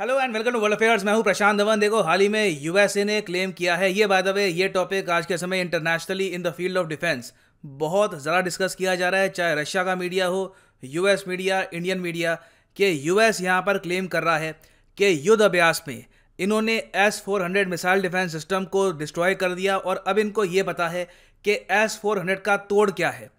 hello and welcome to world affairs मैं हूं प्रशांत धवन देखो हाल ही में यूएसए ने क्लेम किया है ये बाय द वे ये टॉपिक आज के समय internationally in the field of defence बहुत ज़्यादा डिस्कस किया जा रहा है चाहे रशिया का मीडिया हो यूएस मीडिया इंडियन मीडिया के यूएस यहाँ पर क्लेम कर रहा है कि युद्ध अभ्यास में इन्होंने S four hundred missile defence system को डिस्ट्रॉय कर दिया और अब इनको ये पता है कि एस फोर हंड्रेड का तोड़ क्या है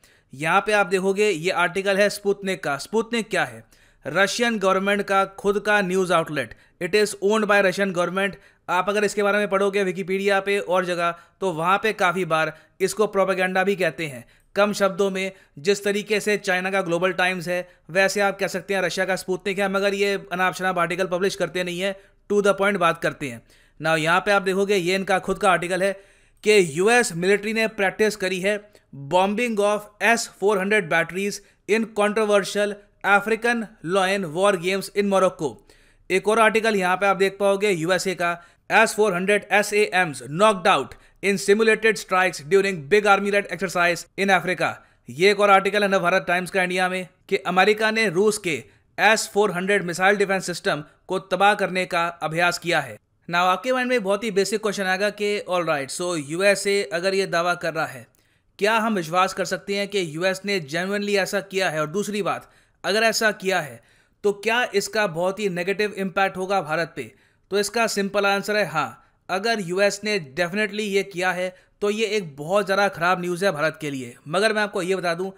यहाँ पर आप देखोगे ये आर्टिकल है स्पुतनिक का स्पुतनिक क्या है रशियन गवर्नमेंट का खुद का news outlet it is owned by Russian government आप अगर इसके बारे में पढ़ोगे विकीपीडिया पे और जगह तो वहाँ पे काफ़ी बार इसको प्रोपागेंडा भी कहते हैं कम शब्दों में जिस तरीके से चाइना का ग्लोबल टाइम्स है वैसे आप कह सकते हैं रशिया का स्पूतनिक है मगर ये अनाप शनाप आर्टिकल पब्लिश करते नहीं है टू द पॉइंट बात करते हैं ना यहाँ पे आप देखोगे ये इनका खुद का आर्टिकल है कि यूएस मिलिट्री ने प्रैक्टिस करी है bombing of S four hundred batteries in controversial African Lion war games in Morocco एक और आर्टिकल यहाँ पे आप देख पाओगे यूएसए का S four hundred S A Ms knocked out in simulated strikes during big army raid exercise in Africa ये एक और आर्टिकल है भारत टाइम्स का इंडिया में कि अमेरिका ने रूस के S four hundred missile defence system को तबाह करने का अभ्यास किया है ना आपके माइंड में बहुत ही बेसिक क्वेश्चन आएगा कि ऑल राइट सो यूएसए अगर ये दावा कर रहा है क्या हम विश्वास कर सकते हैं कि यूएस ने जेनवनली ऐसा किया है और दूसरी बात अगर ऐसा किया है तो क्या इसका बहुत ही नेगेटिव इम्पैक्ट होगा भारत पे तो इसका सिंपल आंसर है हाँ अगर यूएस ने डेफिनेटली ये किया है तो ये एक बहुत ज़्यादा ख़राब न्यूज़ है भारत के लिए मगर मैं आपको ये बता दूँ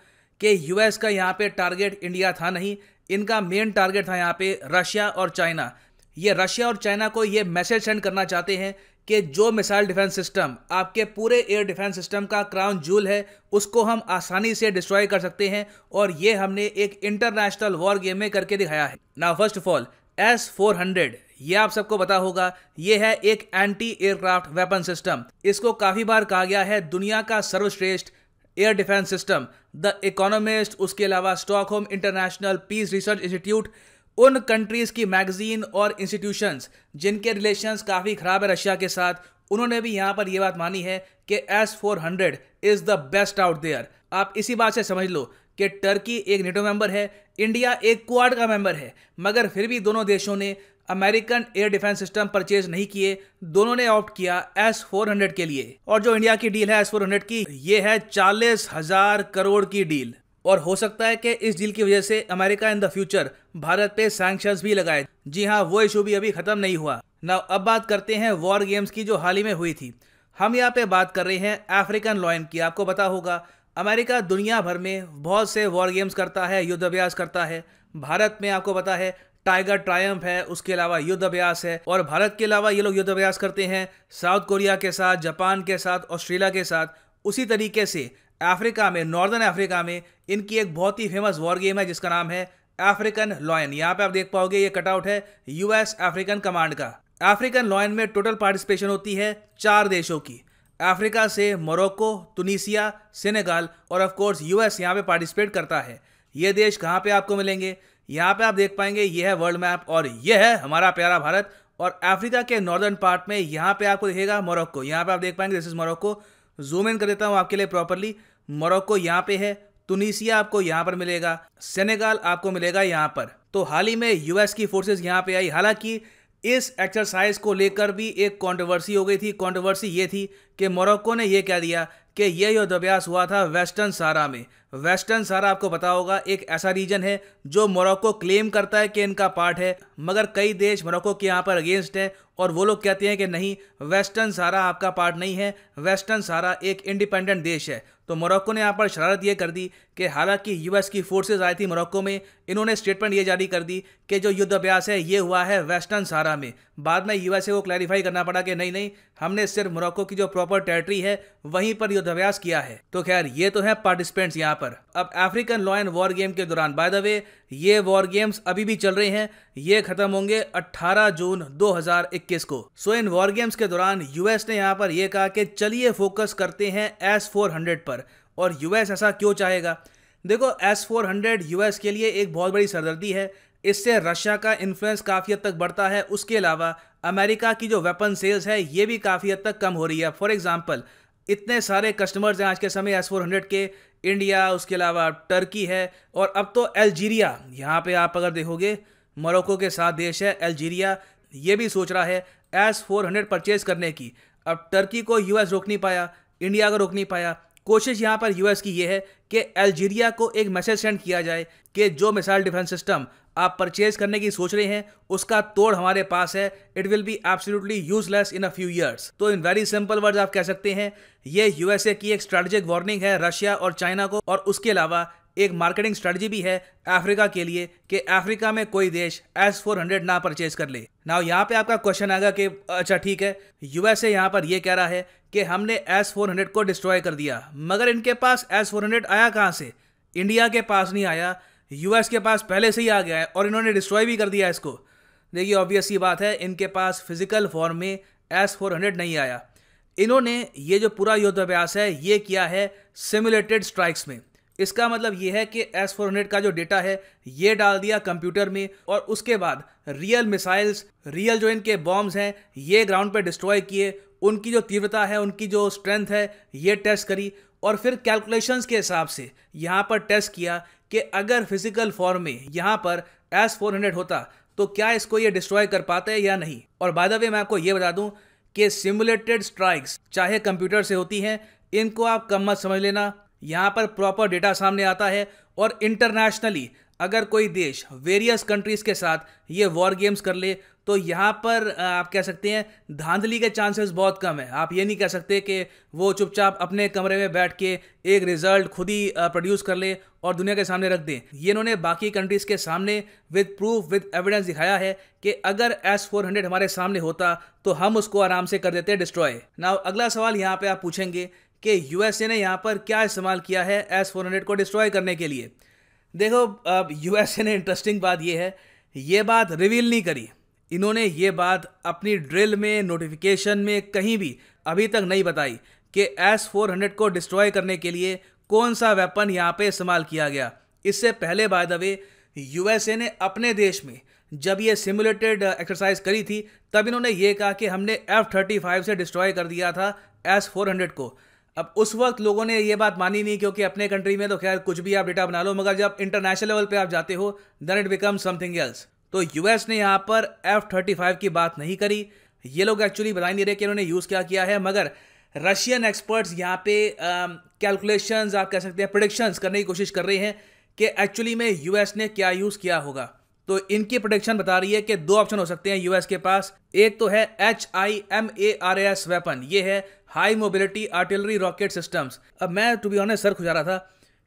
कि यूएस का यहाँ पे टारगेट इंडिया था नहीं इनका मेन टारगेट था यहाँ पे रशिया और चाइना ये रशिया और चाइना को ये मैसेज सेंड करना चाहते हैं कि जो मिसाइल डिफेंस सिस्टम आपके पूरे एयर डिफेंस सिस्टम का क्राउन जूल है उसको हम आसानी से डिस्ट्रॉय कर सकते हैं और ये हमने एक इंटरनेशनल वॉर गेम में करके दिखाया है ना first of all S four hundred ये आप सबको पता होगा ये है एक एंटी एयरक्राफ्ट वेपन सिस्टम इसको काफ़ी बार कहा गया है दुनिया का सर्वश्रेष्ठ air defence system the Economist उसके अलावा Stockholm International Peace Research Institute उन कंट्रीज़ की मैगजीन और इंस्टीट्यूशंस जिनके रिलेशंस काफ़ी ख़राब है रशिया के साथ उन्होंने भी यहाँ पर यह बात मानी है कि S four hundred is the best out there आप इसी बात से समझ लो कि टर्की एक नेटो मेंबर है इंडिया एक क्वाड का मेंबर है मगर फिर भी दोनों देशों ने American air defence system purchase नहीं किए दोनों ने ऑप्ट किया एस फोर हंड्रेड के लिए और जो इंडिया की डील है एस फोर हंड्रेड की ये है चालीस हजार करोड़ की डील और हो सकता है कि इस डील की वजह से America in the future Bharat पे सैंक्शन भी लगाए जी हाँ वो इशू भी अभी ख़त्म नहीं हुआ ना अब बात करते हैं वॉर गेम्स की जो हाल ही में हुई थी हम यहाँ पे बात कर रहे हैं अफ्रीकन लॉयन की आपको पता होगा अमेरिका दुनिया भर में बहुत से वॉर गेम्स करता है युद्ध अभ्यास करता है भारत में आपको पता है टाइगर ट्रायम्फ है उसके अलावा युद्ध अभ्यास है और भारत के अलावा ये लोग युद्ध अभ्यास करते हैं साउथ कोरिया के साथ जापान के साथ ऑस्ट्रेलिया के साथ उसी तरीके से अफ्रीका में नॉर्दर्न अफ्रीका में इनकी एक बहुत ही फेमस वॉर गेम है जिसका नाम है अफ्रीकन लॉयन यहाँ पे आप देख पाओगे ये कटआउट है यूएस अफ्रीकन कमांड का अफ्रीकन लॉयन में टोटल पार्टिसिपेशन होती है चार देशों की अफ्रीका से मोरक्को तुनिसिया सेनेगाल और ऑफकोर्स यूएस यहाँ पे पार्टिसिपेट करता है ये देश कहाँ पे आपको मिलेंगे यहाँ पे आप देख पाएंगे ये है वर्ल्ड मैप और ये है हमारा प्यारा भारत और अफ्रीका के नॉर्दर्न पार्ट में यहाँ पे आपको दिखेगा मोरक्को यहाँ पे आप देख पाएंगे this is Morocco zoom in कर देता हूँ आपके लिए प्रॉपरली मोरक्को यहाँ पे है तुनिसिया आपको यहाँ पर मिलेगा सेनेगाल आपको मिलेगा यहाँ पर तो हाल ही में यूएस की फोर्सेज यहाँ पे आई हालांकि इस एक्सरसाइज को लेकर भी एक कंट्रोवर्सी हो गई थी कंट्रोवर्सी ये थी कि मोरक्को ने यह कह दिया कि यह युद्धाभ्यास हुआ था वेस्टर्न सारा में वेस्टर्न सारा आपको पता होगा एक ऐसा रीजन है जो मोरक्को क्लेम करता है कि इनका पार्ट है मगर कई देश मोरक्को के यहाँ पर अगेंस्ट है और वो लोग कहते हैं कि नहीं वेस्टर्न सारा आपका पार्ट नहीं है वेस्टर्न सारा एक इंडिपेंडेंट देश है तो मोरक्को ने यहाँ पर शरारत ये कर दी कि हालांकि यूएस की फोर्सेज आई थी मोरक्को में इन्होंने स्टेटमेंट ये जारी कर दी कि जो युद्ध अभ्यास है ये हुआ है वेस्टर्न सारा में बाद में यू को क्लैरिफाई करना पड़ा कि नहीं नहीं हमने सिर्फ मोरक्को की जो प्रॉपर टेरिटरी है वहीं पर युद्ध अभ्यास किया है तो खैर ये तो है पार्टिसिपेंट्स यहाँ पर अब अफ्रीकन लॉयन वॉर गेम के दौरान बाय द वे ये वॉर गेम्स अभी भी चल रहे हैं ये खत्म होंगे 18 जून 2021 को सो इन वॉर गेम्स के दौरान यूएस ने यहाँ पर यह कहा कि चलिए फोकस करते हैं एस फोर पर और यूएस ऐसा क्यों चाहेगा देखो एस फोर यूएस के लिए एक बहुत बड़ी सरदर्दी है इससे रशिया का इन्फ्लुएंस काफ़ी हद तक बढ़ता है उसके अलावा अमेरिका की जो वेपन सेल्स है ये भी काफ़ी हद तक कम हो रही है फॉर एग्जांपल इतने सारे कस्टमर्स हैं आज के समय एस फोर के इंडिया उसके अलावा टर्की है और अब तो अल्जीरिया यहाँ पे आप अगर देखोगे मोरक्को के साथ देश है अल्जीरिया ये भी सोच रहा है एस फोर हंड्रेड परचेज करने की अब टर्की को यूएस रोक नहीं पाया इंडिया को रोक नहीं पाया कोशिश यहाँ पर यूएस की ये है कि अल्जीरिया को एक मैसेज सेंड किया जाए कि जो मिसाइल डिफेंस सिस्टम आप परचेज करने की सोच रहे हैं उसका तोड़ हमारे पास है it will be absolutely useless in a few years तो इन वेरी सिंपल वर्ड्स आप कह सकते हैं ये यूएसए की एक स्ट्रेटेजिक वार्निंग है रशिया और चाइना को और उसके अलावा एक मार्केटिंग स्ट्रेटजी भी है अफ्रीका के लिए कि अफ्रीका में कोई देश एस फोर हंड्रेड ना परचेज कर ले ना यहाँ पे आपका क्वेश्चन आएगा कि अच्छा ठीक है यूएसए यहाँ पर यह कह रहा है कि हमने एस फोर हंड्रेड को डिस्ट्रॉय कर दिया मगर इनके पास एस फोर हंड्रेड आया कहाँ से इंडिया के पास नहीं आया यूएस के पास पहले से ही आ गया है और इन्होंने डिस्ट्रॉय भी कर दिया इसको देखिए ऑब्वियस ये बात है इनके पास फिजिकल फॉर्म में एस फोर हंड्रेड नहीं आया इन्होंने ये जो पूरा युद्धाभ्यास है ये किया है सिमुलेटेड स्ट्राइक्स में इसका मतलब यह है कि एस फोर हंड्रेड का जो डेटा है ये डाल दिया कंप्यूटर में और उसके बाद रियल मिसाइल्स रियल जो इनके बॉम्ब्स हैं ये ग्राउंड पर डिस्ट्रॉय किए उनकी जो तीव्रता है उनकी जो स्ट्रेंथ है ये टेस्ट करी और फिर कैलकुलेशंस के हिसाब से यहाँ पर टेस्ट किया कि अगर फिजिकल फॉर्म में यहाँ पर एस फोर हंड्रेड होता तो क्या इसको ये डिस्ट्रॉय कर पाते या नहीं और बाय द वे मैं आपको ये बता दूं कि सिमुलेटेड स्ट्राइक्स चाहे कंप्यूटर से होती हैं इनको आप कम मत समझ लेना यहाँ पर प्रॉपर डेटा सामने आता है और इंटरनेशनली अगर कोई देश वेरियस कंट्रीज़ के साथ ये वॉर गेम्स कर ले तो यहाँ पर आप कह सकते हैं धांधली के चांसेस बहुत कम है आप ये नहीं कह सकते कि वो चुपचाप अपने कमरे में बैठ के एक रिज़ल्ट खुद ही प्रोड्यूस कर ले और दुनिया के सामने रख दें ये इन्होंने बाकी कंट्रीज़ के सामने विद प्रूफ विद एविडेंस दिखाया है कि अगर एस फोर हंड्रेड हमारे सामने होता तो हम उसको आराम से कर देते डिस्ट्रॉय ना अगला सवाल यहाँ पर आप पूछेंगे कि यूएसए ने यहाँ पर क्या इस्तेमाल किया है एस फोर हंड्रेड को डिस्ट्रॉय करने के लिए देखो अब यूएसए ने इंटरेस्टिंग बात यह है ये बात रिवील नहीं करी इन्होंने ये बात अपनी ड्रिल में नोटिफिकेशन में कहीं भी अभी तक नहीं बताई कि एस फोर हंड्रेड को डिस्ट्रॉय करने के लिए कौन सा वेपन यहाँ पे इस्तेमाल किया गया इससे पहले बाय द वे यूएसए ने अपने देश में जब ये सिमुलेटेड एक्सरसाइज करी थी तब इन्होंने ये कहा कि हमने एफ थर्टी फाइव से डिस्ट्रॉय कर दिया था एस फोर हंड्रेड को अब उस वक्त लोगों ने ये बात मानी नहीं क्योंकि अपने कंट्री में तो खैर कुछ भी आप डेटा बना लो मगर जब इंटरनेशनल लेवल पे आप जाते हो then it become something else तो यूएस ने यहाँ पर एफ थर्टी फाइव की बात नहीं करी ये लोग एक्चुअली बता नहीं रहे कि उन्होंने यूज़ क्या किया है मगर रशियन एक्सपर्ट्स यहाँ पे uh, आप कह सकते हैं प्रोडिक्शंस करने की कोशिश कर रहे हैं कि एक्चुअली में यूएस ने क्या यूज़ किया होगा तो इनकी प्रोडिक्शन बता रही है कि दो ऑप्शन हो सकते हैं यूएस के पास एक तो है H I M A R S weapon ये है high mobility artillery rocket systems अब मैं टू बी ऑनेस्ट सर खुजा रहा था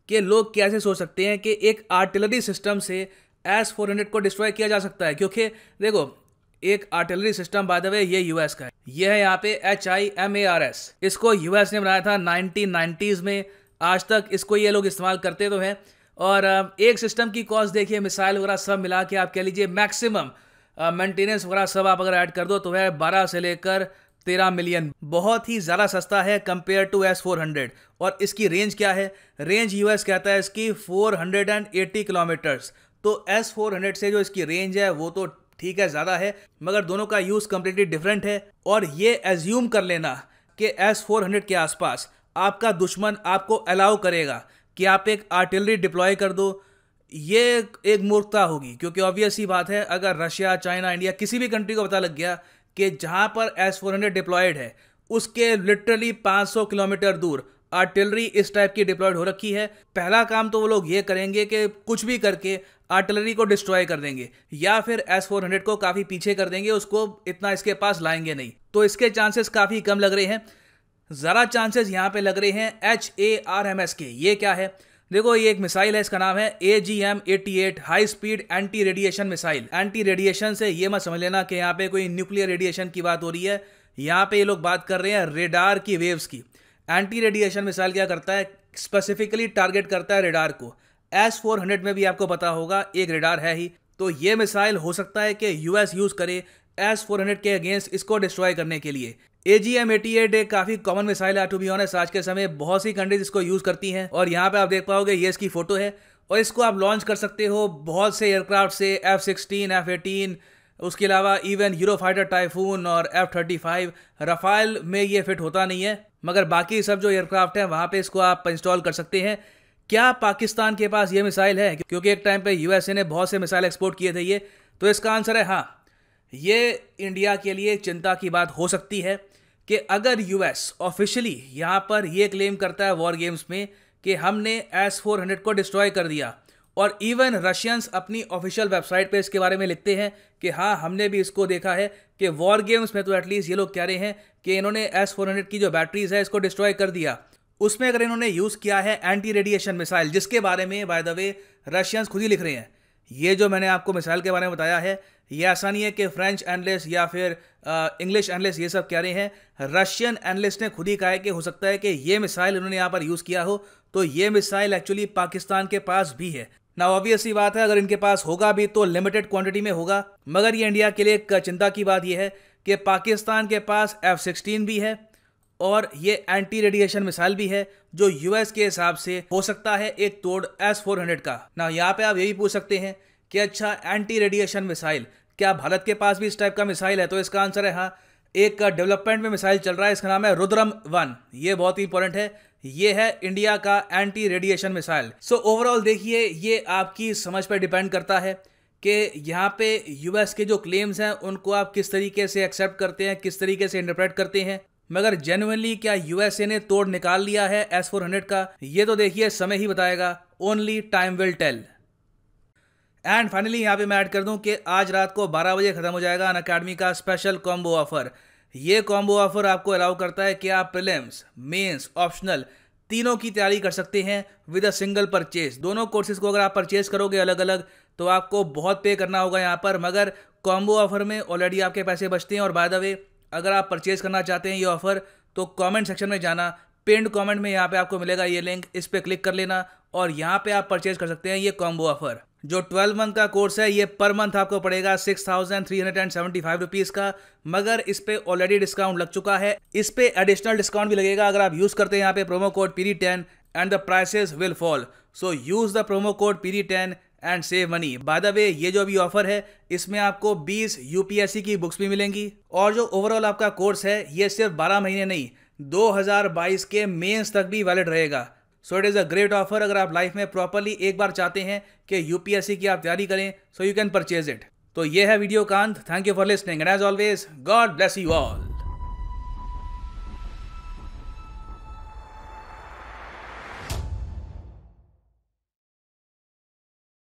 कि लोग कैसे सोच सकते हैं कि एक आर्टिलरी सिस्टम से एस फोर हंड्रेड को डिस्ट्रॉय किया जा सकता है क्योंकि देखो एक artillery system by the way ये यूएस का है ये है यहाँ पे H I M A R S इसको यूएस ने बनाया था नाइनटीन नाइन्टीज़ में आज तक इसको ये लोग इस्तेमाल करते तो हैं और एक सिस्टम की कॉस्ट देखिए मिसाइल वगैरह सब मिला के आप कह लीजिए मैक्सिमम मेंटेनेंस वगैरह सब आप अगर ऐड कर दो तो वह बारह से लेकर तेरह मिलियन बहुत ही ज़्यादा सस्ता है compare to S four hundred और इसकी रेंज क्या है रेंज यूएस कहता है इसकी four hundred and eighty kilometres तो एस फोर हंड्रेड से जो इसकी रेंज है वो तो ठीक है ज़्यादा है मगर दोनों का यूज़ कम्प्लीटली डिफरेंट है और ये एज्यूम कर लेना कि एस फोर हंड्रेड के आसपास आपका दुश्मन आपको अलाउ करेगा कि आप एक आर्टिलरी डिप्लॉय कर दो ये एक मूर्खता होगी क्योंकि ऑब्वियस ही बात है अगर रशिया चाइना इंडिया किसी भी कंट्री को पता लग गया कि जहां पर एस फोर हंड्रेड डिप्लॉयड है उसके लिटरली 500 किलोमीटर दूर आर्टिलरी इस टाइप की डिप्लॉयड हो रखी है पहला काम तो वो लोग ये करेंगे कि कुछ भी करके आर्टिलरी को डिस्ट्रॉय कर देंगे या फिर एस फोर हंड्रेड को काफ़ी पीछे कर देंगे उसको इतना इसके पास लाएंगे नहीं तो इसके चांसेस काफ़ी कम लग रहे हैं ज़रा चांसेस यहाँ पे लग रहे हैं H A R M S के ये क्या है देखो ये एक मिसाइल है इसका नाम है A G M eighty eight high speed anti radiation missile anti radiation से ये मत समझ लेना कि यहाँ पे कोई न्यूक्लियर रेडिएशन की बात हो रही है यहाँ पे ये लोग बात कर रहे हैं रेडार की वेव्स की एंटी रेडिएशन मिसाइल क्या करता है स्पेसिफिकली टारगेट करता है रेडार को एस फोर हंड्रेड में भी आपको पता होगा एक रेडार है ही तो ये मिसाइल हो सकता है कि यूएस यूज़ करे एस फोर हंड्रेड के अगेंस्ट इसको डिस्ट्रॉय करने के लिए A G M eighty eight एक काफी कॉमन मिसाइल है टू बी ऑनेस्ट आज के समय बहुत सी कंट्रीज इसको यूज करती हैं और यहाँ पे आप देख पाओगे ये इसकी फोटो है और इसको आप लॉन्च कर सकते हो बहुत से एयरक्राफ्ट से एफ सिक्सटीन एफ एटीन उसके अलावा इवन हीरो फाइटर टाइफून और एफ थर्टी फाइव रफाइल में ये फिट होता नहीं है मगर बाकी सब जो एयरक्राफ्ट हैं वहाँ पे इसको आप इंस्टॉल कर सकते हैं क्या पाकिस्तान के पास ये मिसाइल है क्योंकि एक टाइम पे यूएसए ने बहुत से मिसाइल एक्सपोर्ट किए थे ये तो इसका आंसर है हाँ ये इंडिया के लिए चिंता की बात हो सकती है कि अगर यूएस ऑफिशियली यहाँ पर ये क्लेम करता है वॉर गेम्स में कि हमने एस फोर हंड्रेड को डिस्ट्रॉय कर दिया और इवन रशियंस अपनी ऑफिशियल वेबसाइट पे इसके बारे में लिखते हैं कि हाँ हमने भी इसको देखा है कि वॉर गेम्स में तो एटलीस्ट ये लोग कह रहे हैं कि इन्होंने एस फोर हंड्रेड की जो बैटरीज है इसको डिस्ट्रॉय कर दिया उसमें अगर इन्होंने यूज़ किया है एंटी रेडिएशन मिसाइल जिसके बारे में बाय द वे रशियंस खुद ही लिख रहे हैं ये जो मैंने आपको मिसाइल के बारे में बताया है ये ऐसा नहीं है कि फ्रेंच एनलिस्ट या फिर इंग्लिश एनलिस्ट ये सब कह रहे हैं रशियन एनलिस्ट ने खुद ही कहा है कि हो सकता है कि ये मिसाइल उन्होंने यहाँ पर यूज़ किया हो तो ये मिसाइल एक्चुअली पाकिस्तान के पास भी है ना ऑब्वियसली बात है अगर इनके पास होगा भी तो लिमिटेड क्वांटिटी में होगा मगर ये इंडिया के लिए एक चिंता की बात यह है कि पाकिस्तान के पास एफ सिक्सटीन भी है और ये एंटी रेडिएशन मिसाइल भी है जो यूएस के हिसाब से हो सकता है एक तोड़ एस फोर हंड्रेड का ना यहाँ पे आप ये भी पूछ सकते हैं कि अच्छा एंटी रेडिएशन मिसाइल क्या भारत के पास भी इस टाइप का मिसाइल है तो इसका आंसर है हाँ एक डेवलपमेंट में मिसाइल चल रहा है इसका नाम है रुद्रम वन ये बहुत ही इंपॉर्टेंट है ये है इंडिया का anti radiation missile so overall देखिए ये आपकी समझ पर डिपेंड करता है कि यहाँ पे यूएस के जो क्लेम्स हैं उनको आप किस तरीके से एक्सेप्ट करते हैं किस तरीके से इंटरप्रेट करते हैं मगर जेनुअनली क्या यूएसए ने तोड़ निकाल लिया है एस फोर हंड्रेड का ये तो देखिए समय ही बताएगा only time will tell and finally यहाँ पे मैं ऐड कर दूँ कि आज रात को 12 बजे ख़त्म हो जाएगा अन अकेडमी का स्पेशल कॉम्बो ऑफर ये कॉम्बो ऑफर आपको अलाउ करता है कि आप प्रिलिम्स मेंस ऑप्शनल तीनों की तैयारी कर सकते हैं विद अ सिंगल परचेज दोनों कोर्सेज को अगर आप परचेज करोगे अलग अलग तो आपको बहुत पे करना होगा यहाँ पर मगर कॉम्बो ऑफर में ऑलरेडी आपके पैसे बचते हैं और बाय द वे अगर आप परचेज करना चाहते हैं ये ऑफ़र तो कमेंट सेक्शन में जाना पेंड कमेंट में यहाँ पे आपको मिलेगा ये लिंक इस पर क्लिक कर लेना और यहाँ पे आप परचेज कर सकते हैं ये कॉम्बो ऑफर जो ट्वेल्व मंथ का कोर्स है ये पर मंथ आपको पड़ेगा six thousand three hundred and seventy five rupees का मगर इस पर ऑलरेडी डिस्काउंट लग चुका है इस पर एडिशनल डिस्काउंट भी लगेगा अगर आप यूज़ करते हैं यहाँ पे promo code Piri ten and the prices will fall so use the promo code Piri ten and save money by the way ये जो अभी ऑफर है इसमें आपको 20 यूपीएससी की बुक्स भी मिलेंगी और जो ओवरऑल आपका कोर्स है ये सिर्फ 12 महीने नहीं 2022 के मेंस तक भी वैलिड रहेगा so it is a great offer अगर आप लाइफ में प्रॉपरली एक बार चाहते हैं कि यूपीएससी की आप तैयारी करें so you can purchase it तो ये है वीडियो कांत thank you for listening and as always God bless you all